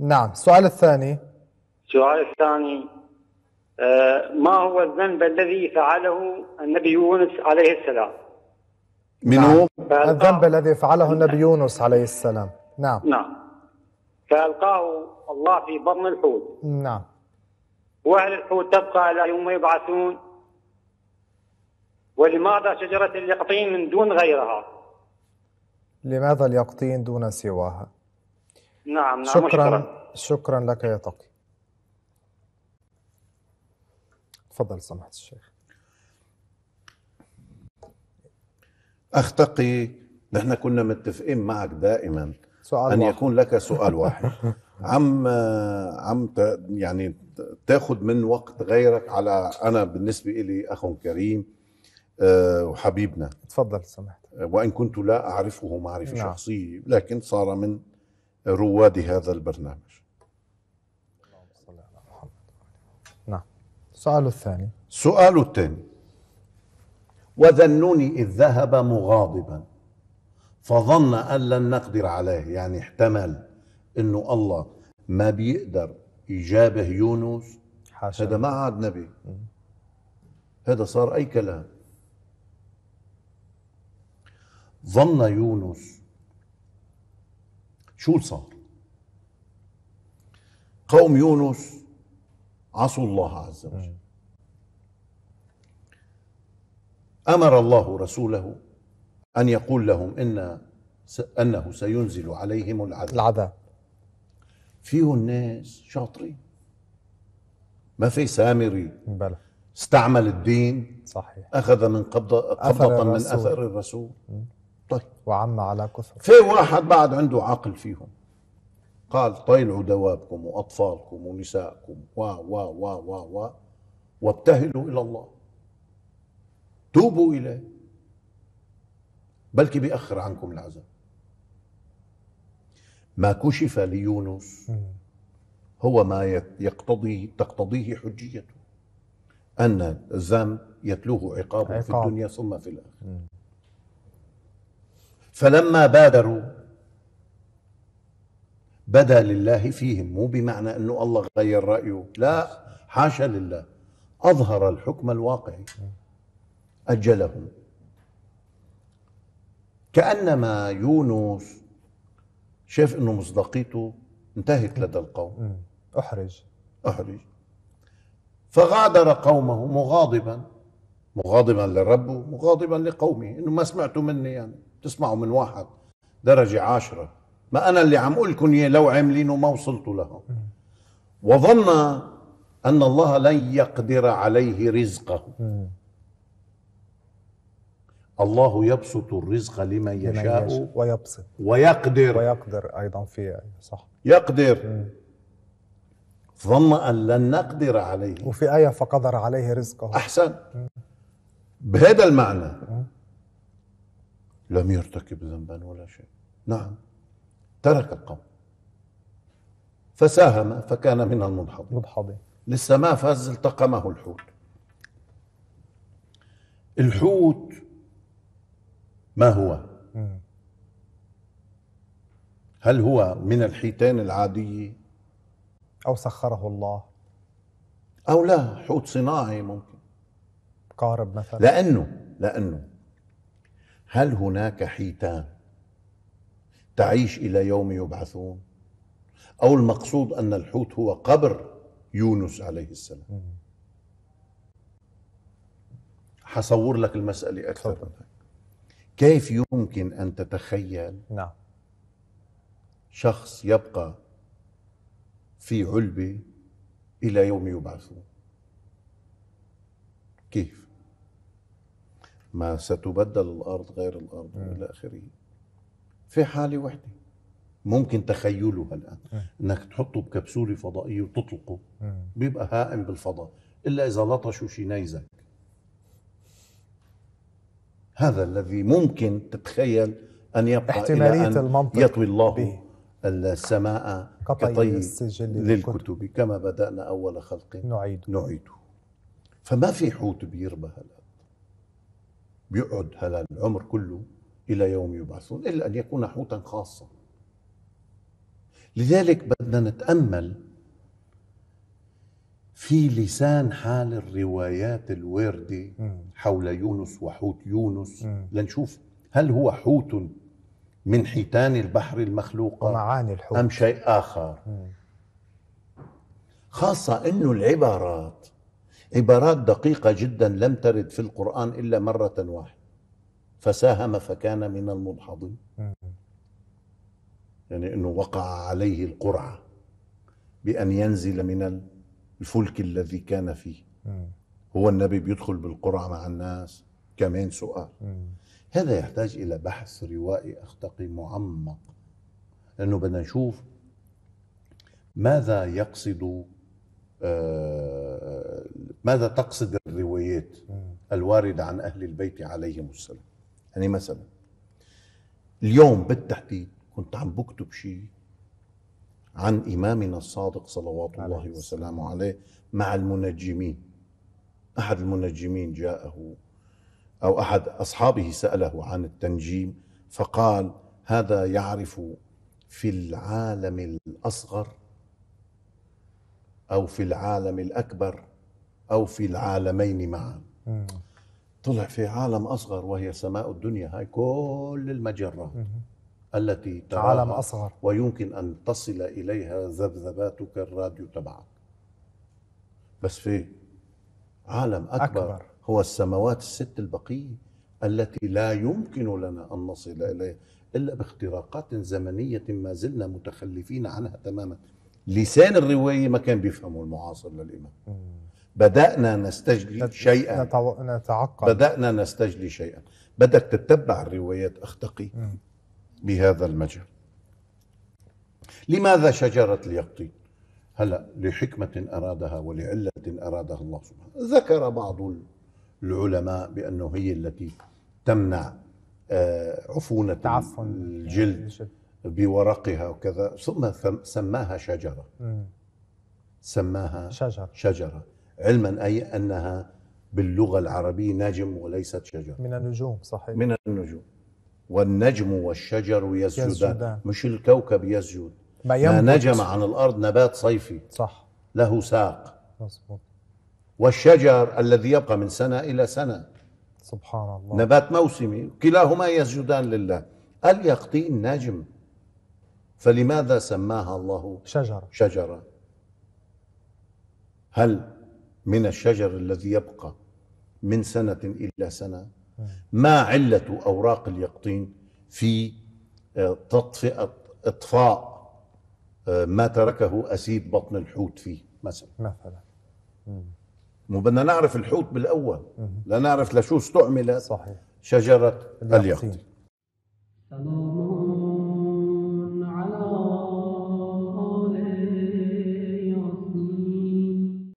نعم السؤال الثاني السؤال الثاني آه، ما هو الذنب الذي فعله النبي يونس عليه السلام من نعم. هو؟ نعم. الذنب الذي فعله النبي يونس عليه السلام نعم نعم فألقاه الله في بطن الحوت نعم وأهل الحوت تبقى إلى يوم يبعثون ولماذا شجرة اليقطين من دون غيرها لماذا اليقطين دون سواها نعم نعم شكرا شكرا, شكرا لك يا تقي تفضل سماحة الشيخ أخ تقي نحن كنا متفقين معك دائما سؤال أن واحد. يكون لك سؤال واحد عم عم يعني تاخذ من وقت غيرك على انا بالنسبه لي اخ كريم آه، وحبيبنا تفضل سمحت آه، وان كنت لا اعرفه معرفه نعم. شخصيه لكن صار من رواد هذا البرنامج نعم السؤال الثاني السؤال الثاني وذنوني اذ ذهب مغاضبا فظن ان لن نقدر عليه يعني احتمل انه الله ما بيقدر يجابه يونس هذا ما عاد نبي هذا صار اي كلام ظن يونس شو صار قوم يونس عصوا الله عز وجل امر الله رسوله ان يقول لهم ان انه سينزل عليهم العذاب العذاب فيه الناس شاطرين ما في سامري بلى استعمل الدين صحيح اخذ من قبضه قبضه من اثر الرسول طيب وعم على كثر في واحد بعد عنده عقل فيهم قال طيلوا دوابكم واطفالكم ونساءكم و و و و و وابتهلوا الى الله توبوا اليه بلكي بيأخر عنكم العذاب ما كشف ليونس هو ما يقتضي تقتضيه حجيته أن الذنب يتلوه عقابه عقاب. في الدنيا ثم في الآخرة فلما بادروا بدا لله فيهم مو بمعنى انه الله غير رايه لا حاشا لله اظهر الحكم الواقعي اجلهم كانما يونس شاف انه مصداقيته انتهت لدى القوم احرج احرج فغادر قومه مغاضبا مغاضبا لربه مغاضبا لقومه انه ما سمعتوا مني يعني تسمعوا من واحد درجة عاشرة ما أنا اللي عم أقول لكم لو عاملينه ما وصلتوا له وظن أن الله لن يقدر عليه رزقه الله يبسط الرزق لمن يشاء ويبسط ويقدر ويقدر أيضا في صح يقدر ظن أن لن نقدر عليه وفي آية فقدر عليه رزقه أحسن بهذا المعنى لم يرتكب ذنبا ولا شيء نعم ترك القوم فساهم فكان من المنحضين منحضين لسه ما فاز التقمه الحوت الحوت ما هو هل هو من الحيتان العادية أو سخره الله أو لا حوت صناعي ممكن قارب مثلا لأنه لأنه هل هناك حيتان تعيش الى يوم يبعثون او المقصود ان الحوت هو قبر يونس عليه السلام حصور لك المساله اكثر كيف يمكن ان تتخيل نعم شخص يبقى في علبه الى يوم يبعثون كيف ما ستبدل الارض غير الارض نعم. والى اخره في حاله وحده ممكن تخيلها الان نعم. انك تحطه بكبسوله فضائيه وتطلقه نعم. بيبقى هائم بالفضاء الا اذا لطشوا شي نيزك هذا الذي ممكن تتخيل ان يبقى احتماليه إلى أن المنطق يطوي الله به. السماء كطي للكتب كما بدأنا أول خلق نعيده, نعيده. فما في حوت بيربى هلأ بيقعد هذا العمر كله إلى يوم يبعثون إلا أن يكون حوتا خاصا لذلك بدنا نتأمل في لسان حال الروايات الواردة حول يونس وحوت يونس لنشوف هل هو حوت من حيتان البحر المخلوقة معاني الحوت أم شيء آخر خاصة أنه العبارات عبارات دقيقة جدا لم ترد في القرآن إلا مرة واحدة فساهم فكان من المدحضين يعني أنه وقع عليه القرعة بأن ينزل من الفلك الذي كان فيه هو النبي بيدخل بالقرعة مع الناس كمان سؤال هذا يحتاج إلى بحث روائي أختقي معمق لأنه بدنا نشوف ماذا يقصد آه، ماذا تقصد الروايات الواردة عن أهل البيت عليهم السلام يعني مثلا اليوم بالتحديد كنت عم بكتب شيء عن إمامنا الصادق صلوات الله وسلامه عليه مع المنجمين أحد المنجمين جاءه أو أحد أصحابه سأله عن التنجيم فقال هذا يعرف في العالم الأصغر او في العالم الاكبر او في العالمين معا طلع في عالم اصغر وهي سماء الدنيا هاي كل المجرات التي عالم اصغر ويمكن ان تصل اليها ذبذباتك الراديو تبعك بس في عالم اكبر, أكبر. هو السماوات الست البقيه التي لا يمكن لنا ان نصل اليها الا باختراقات زمنيه ما زلنا متخلفين عنها تماما لسان الروايه ما كان بيفهمه المعاصر للامام بدانا نستجلي شيئا نتعقد بدانا نستجلي شيئا بدك تتبع الروايات اختقي بهذا المجال لماذا شجره اليقطين هلا لحكمه ارادها ولعله ارادها الله سبحانه ذكر بعض العلماء بانه هي التي تمنع آه، عفونه الجلد بورقها وكذا ثم سماها شجرة سماها شجرة شجرة علما أي أنها باللغة العربية نجم وليست شجرة من النجوم صحيح من النجوم والنجم والشجر يسجدان, يسجدان. مش الكوكب يسجد ما, ما نجم عن الأرض نبات صيفي صح له ساق مظبوط والشجر الذي يبقى من سنة إلى سنة سبحان الله نبات موسمي كلاهما يسجدان لله قال يقطين نجم فلماذا سماها الله شجرة شجرة هل من الشجر الذي يبقى من سنة إلى سنة ما علة أوراق اليقطين في آه، تطفئة إطفاء آه، ما تركه أسيد بطن الحوت فيه مثلا مثلا مو بدنا نعرف الحوت بالأول لا نعرف لشو استعملت صحيح شجرة اليقطين